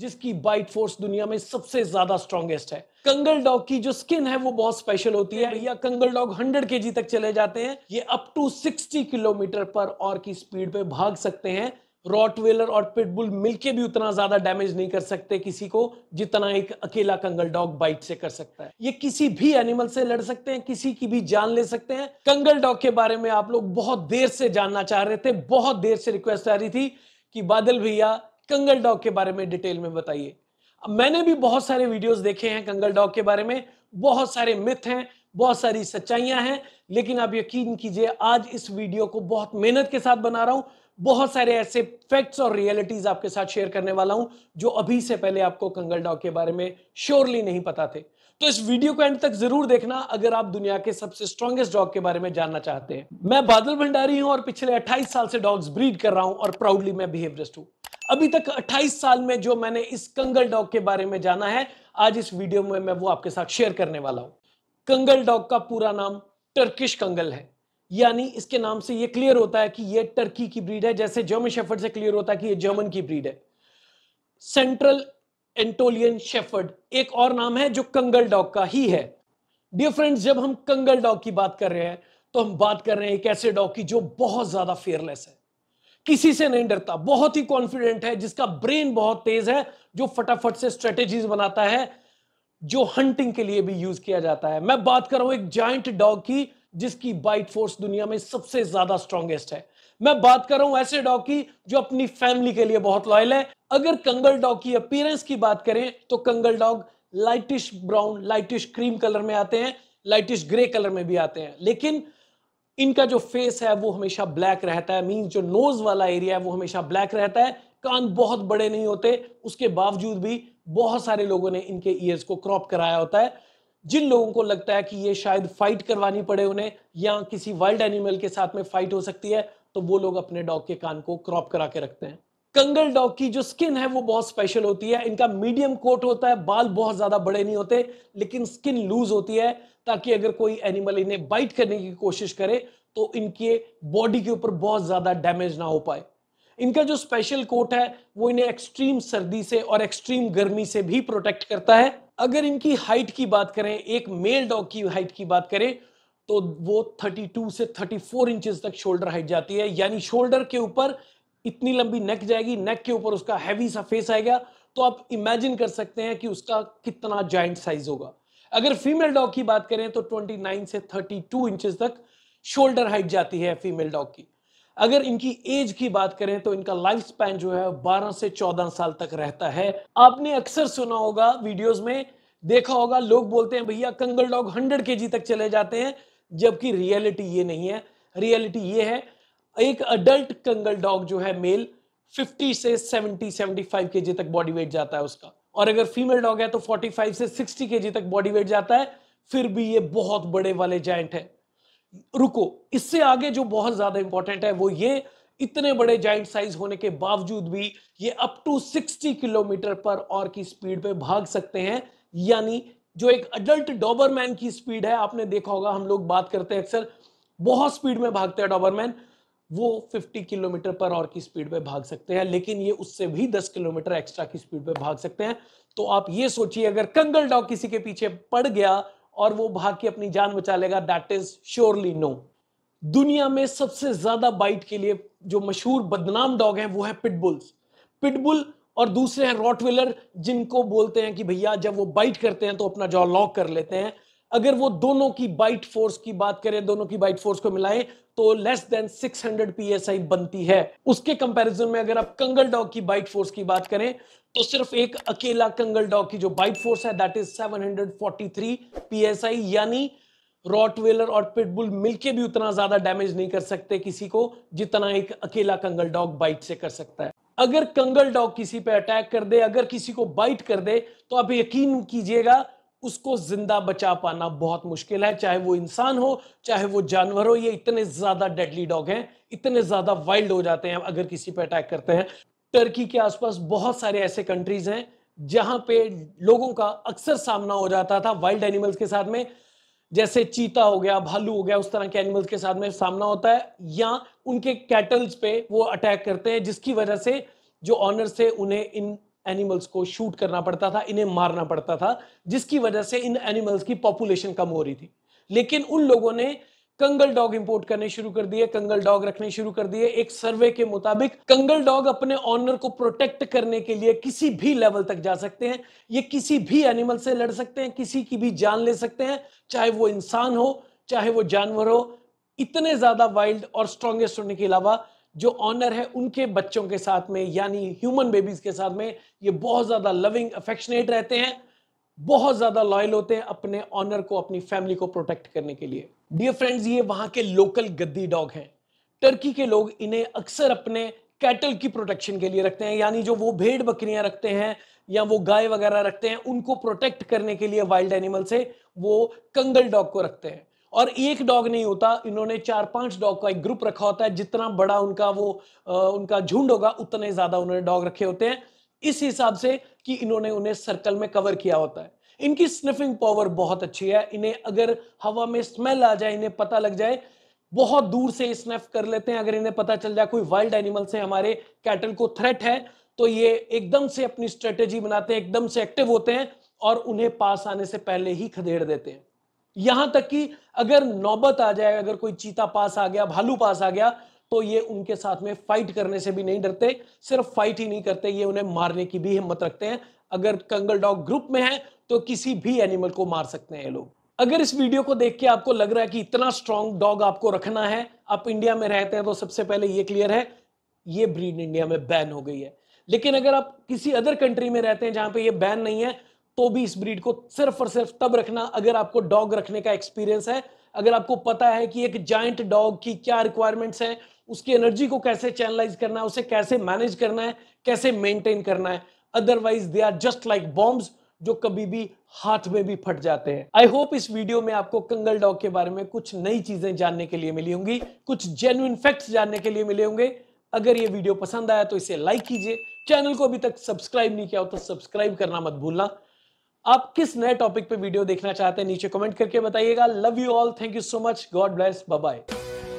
जिसकी bite force दुनिया में सबसे ज्यादा स्ट्रॉन्गेस्ट है कंगल डॉग की जो स्किन है वो बहुत स्पेशल होती है भैया कंगल डॉग 100 के तक चले जाते हैं ये अप टू 60 किलोमीटर पर और की स्पीड पे भाग सकते हैं रॉटवेलर और पिटबुल मिलके भी उतना ज्यादा डैमेज नहीं कर सकते किसी को जितना एक अकेला कंगल डॉग बाइट से कर सकता है ये किसी भी एनिमल से लड़ सकते हैं किसी की भी जान ले सकते हैं कंगल डॉग के बारे में आप लोग बहुत देर से जानना चाह रहे थे बहुत देर से रिक्वेस्ट आ रही थी कि बादल भैया कंगल डॉग के बारे में डिटेल में बताइए मैंने भी बहुत सारे वीडियोस देखे हैं कंगल डॉग के बारे में बहुत सारे मिथ हैं बहुत सारी सच्चाइयां हैं लेकिन आप यकीन कीजिए आज इस वीडियो को बहुत मेहनत के साथ बना रहा हूं बहुत सारे ऐसे फैक्ट्स और रियलिटीज आपके साथ शेयर करने वाला हूं जो अभी से पहले आपको कंगल डॉग के बारे में श्योरली नहीं पता थे तो इस वीडियो को एंड तक जरूर देखना अगर आप दुनिया के सबसे स्ट्रॉन्गेस्ट डॉग के बारे में जानना चाहते हैं मैं बादल भंडारी हूं और पिछले 28 साल से डॉग्स ब्रीड कर रहा हूं और प्राउडली मैं बिहेवरिस्ट हूं अभी तक 28 साल में जो मैंने इस कंगल डॉग के बारे में जाना है आज इस वीडियो में मैं वो आपके साथ शेयर करने वाला हूं कंगल डॉग का पूरा नाम टर्किश कंगल है यानी इसके नाम से ये क्लियर होता है कि ये टर्की की ब्रीड है जैसे जर्मन शेफर्ड से क्लियर होता है कि ये जर्मन की ब्रीड है सेंट्रल एंटोलियन शेफर्ड एक और नाम है जो कंगल डॉग का ही है डियर फ्रेंड्स जब हम कंगल डॉग की बात कर रहे हैं तो हम बात कर रहे हैं एक ऐसे डॉग की जो बहुत ज्यादा फेयरलेस है किसी से नहीं डरता बहुत ही कॉन्फिडेंट है जिसका ब्रेन बहुत तेज है जो फटाफट से स्ट्रेटेजीज बनाता है जो हंटिंग के लिए भी यूज किया जाता है मैं बात कर रहा हूं एक जॉइंट डॉग की जिसकी बाइट फोर्स दुनिया में सबसे ज्यादा स्ट्रॉन्गेस्ट है मैं बात कर रहा हूं ऐसे डॉग की जो अपनी फैमिली के लिए बहुत लॉयल है अगर कंगल डॉग की अपीयरेंस की बात करें तो Kangal dog lightish brown lightish cream colour में आते हैं लाइटिश ग्रे कलर में भी आते हैं लेकिन इनका जो फेस है वो हमेशा ब्लैक रहता है मीन जो नोज वाला एरिया है वो हमेशा ब्लैक रहता है कान बहुत बड़े नहीं होते उसके बावजूद भी बहुत सारे लोगों ने इनके ईयर्स को क्रॉप कराया होता है जिन लोगों को लगता है कि ये शायद फाइट करवानी पड़े उन्हें या किसी वाइल्ड एनिमल के साथ में फाइट हो सकती है तो वो लोग अपने डॉग के कान को क्रॉप करा के रखते हैं कंगल डॉग की जो स्किन है वो बहुत स्पेशल होती है इनका मीडियम कोट होता है बाल बहुत ज़्यादा बड़े नहीं होते लेकिन स्किन लूज होती है ताकि अगर कोई एनिमल इन्हें बाइट करने की कोशिश करे तो इनके बॉडी के ऊपर बहुत ज़्यादा डैमेज ना हो पाए इनका जो स्पेशल कोट है वो इन्हें एक्सट्रीम सर्दी से और एक्सट्रीम गर्मी से भी प्रोटेक्ट करता है अगर इनकी हाइट की बात करें एक मेल डॉग की हाइट की बात करें तो वो 32 से 34 इंचेस तक शोल्डर हाइट जाती है यानी शोल्डर के ऊपर इतनी लंबी नेक जाएगी नेक के ऊपर उसका हैवी सा फेस आएगा तो आप इमेजिन कर सकते हैं कि उसका कितना जॉइंट साइज होगा अगर फीमेल डॉग की बात करें तो 29 से 32 इंचेस तक शोल्डर हाइट जाती है फीमेल डॉग की अगर इनकी एज की बात करें तो इनका लाइफ स्पैन जो है 12 से 14 साल तक रहता है आपने अक्सर सुना होगा वीडियोस में देखा होगा लोग बोलते हैं भैया कंगल डॉग 100 के तक चले जाते हैं जबकि रियलिटी ये नहीं है रियलिटी ये है एक अडल्ट कंगल डॉग जो है मेल 50 से 70 75 केजी तक बॉडी वेट जाता है उसका और अगर फीमेल डॉग है तो 45 से 60 केजी तक बॉडी वेट जाता है फिर भी ये बहुत बड़े वाले जाइंट है रुको इससे आगे जो बहुत ज्यादा इंपॉर्टेंट है वो ये इतने बड़े जाइंट साइज होने के बावजूद भी ये अप टू 60 किलोमीटर पर और की स्पीड पे भाग सकते हैं यानी जो एक अडल्ट डॉबरमैन की स्पीड है आपने देखा होगा हम लोग बात करते हैं अक्सर बहुत स्पीड में भागते हैं डॉबरमैन वो 50 किलोमीटर पर और की स्पीड में भाग सकते हैं लेकिन ये उससे भी 10 किलोमीटर एक्स्ट्रा की स्पीड में भाग सकते हैं तो आप ये सोचिए अगर कंगल डॉग किसी के पीछे पड़ गया और वो भाग के अपनी जान बचा लेगा दैट इज श्योरली नो दुनिया में सबसे ज्यादा बाइट के लिए जो मशहूर बदनाम डॉग है वो है पिटबुल्स पिटबुल और दूसरे हैं रॉटविलर जिनको बोलते हैं कि भैया जब वो बाइट करते हैं तो अपना जॉ लॉक कर लेते हैं अगर वो दोनों की बाइट फोर्स की बात करें दोनों की बाइट फोर्स को मिलाएं तो लेस देन 600 पीएसआई बनती है उसके कंपैरिजन में अगर आप कंगल डॉग की बाइट फोर्स की बात करें तो सिर्फ एक अकेला कंगल डॉग की जो बाइट फोर्स है दैट इज 743 पीएसआई यानी रॉटवेलर और पिटबुल मिलके भी उतना ज्यादा डैमेज नहीं कर सकते किसी को जितना एक अकेला कंगल डॉग बाइट से कर सकता है अगर कंगल डॉग किसी पे अटैक कर दे अगर किसी को बाइट कर दे तो आप यकीन कीजिएगा उसको जिंदा बचा पाना बहुत मुश्किल है चाहे वो इंसान हो चाहे वो जानवर हो ये इतने ज़्यादा डेडली डॉग हैं इतने ज़्यादा वाइल्ड हो जाते हैं अगर किसी पे अटैक करते हैं टर्की के आसपास बहुत सारे ऐसे कंट्रीज हैं जहां पे लोगों का अक्सर सामना हो जाता था वाइल्ड एनिमल्स के साथ में जैसे चीता हो गया भालू हो गया उस तरह के एनिमल्स के साथ में सामना होता है या उनके कैटल्स पे वो अटैक करते हैं जिसकी वजह से जो ऑनर्स थे उन्हें इन एनिमल्स को शूट करना पड़ता था इन्हें मारना पड़ता था जिसकी वजह से इन एनिमल्स की पॉपुलेशन कम हो रही थी लेकिन उन लोगों ने कंगल डॉग इंपोर्ट करने शुरू कर दिए कंगल डॉग रखने शुरू कर दिए एक सर्वे के मुताबिक कंगल डॉग अपने ऑनर को प्रोटेक्ट करने के लिए किसी भी लेवल तक जा सकते हैं ये किसी भी एनिमल से लड़ सकते हैं किसी की भी जान ले सकते हैं चाहे वो इंसान हो चाहे वो जानवर हो इतने ज्यादा वाइल्ड और स्ट्रॉन्गेस्ट होने के अलावा जो ऑनर है उनके बच्चों के साथ में यानी ह्यूमन बेबीज के साथ में ये बहुत ज़्यादा लविंग अफेक्शनेट रहते हैं बहुत ज़्यादा लॉयल होते हैं अपने ऑनर को अपनी फैमिली को प्रोटेक्ट करने के लिए डियर फ्रेंड्स ये वहां के लोकल गद्दी डॉग हैं टर्की के लोग इन्हें अक्सर अपने कैटल की प्रोटेक्शन के लिए रखते हैं यानी जो वो भेड़ बकरियां रखते हैं या वो गाय वगैरह रखते हैं उनको प्रोटेक्ट करने के लिए वाइल्ड एनिमल से वो कंगल डॉग को रखते हैं और एक डॉग नहीं होता इन्होंने चार पांच डॉग का एक ग्रुप रखा होता है जितना बड़ा उनका वो आ, उनका झुंड होगा उतने ज्यादा उन्होंने डॉग रखे होते हैं इस हिसाब से कि इन्होंने उन्हें सर्कल में कवर किया होता है इनकी स्निफिंग पावर बहुत अच्छी है इन्हें अगर हवा में स्मेल आ जाए इन्हें पता लग जाए बहुत दूर से स्नेफ कर लेते हैं अगर इन्हें पता चल जाए कोई वाइल्ड एनिमल से हमारे कैटल को थ्रेट है तो ये एकदम से अपनी स्ट्रेटेजी बनाते हैं एकदम से एक्टिव होते हैं और उन्हें पास आने से पहले ही खदेड़ देते हैं यहां तक कि अगर नौबत आ जाए अगर कोई चीता पास आ गया भालू पास आ गया तो ये उनके साथ में फाइट करने से भी नहीं डरते सिर्फ फाइट ही नहीं करते ये उन्हें मारने की भी हिम्मत रखते हैं अगर कंगल डॉग ग्रुप में है तो किसी भी एनिमल को मार सकते हैं लोग अगर इस वीडियो को देख के आपको लग रहा है कि इतना स्ट्रांग डॉग आपको रखना है आप इंडिया में रहते हैं तो सबसे पहले ये क्लियर है ये ब्रीड इंडिया में बैन हो गई है लेकिन अगर आप किसी अदर कंट्री में रहते हैं जहां पे ये बैन नहीं है तो भी इस ब्रीड को सिर्फ और सिर्फ तब रखना अगर आपको डॉग रखने का एक्सपीरियंस है अगर आपको पता है कि एक जाइंट डॉग की क्या रिक्वायरमेंट्स हैं उसकी एनर्जी को कैसे चैनलाइज करना है उसे कैसे मैनेज करना है कैसे मेंटेन करना है otherwise they are just like bombs जो कभी भी हाथ में भी फट जाते हैं आई होप इस वीडियो में आपको कंगल डॉग के बारे में कुछ नई चीजें जानने के लिए मिली होंगी कुछ जेन्यून फैक्ट्स जानने के लिए मिले होंगे अगर ये वीडियो पसंद आया तो इसे लाइक कीजिए चैनल को अभी तक सब्सक्राइब नहीं किया हो तो सब्सक्राइब करना मत भूलना आप किस नए टॉपिक पे वीडियो देखना चाहते हैं नीचे कमेंट करके बताइएगा love you all thank you so much God bless bye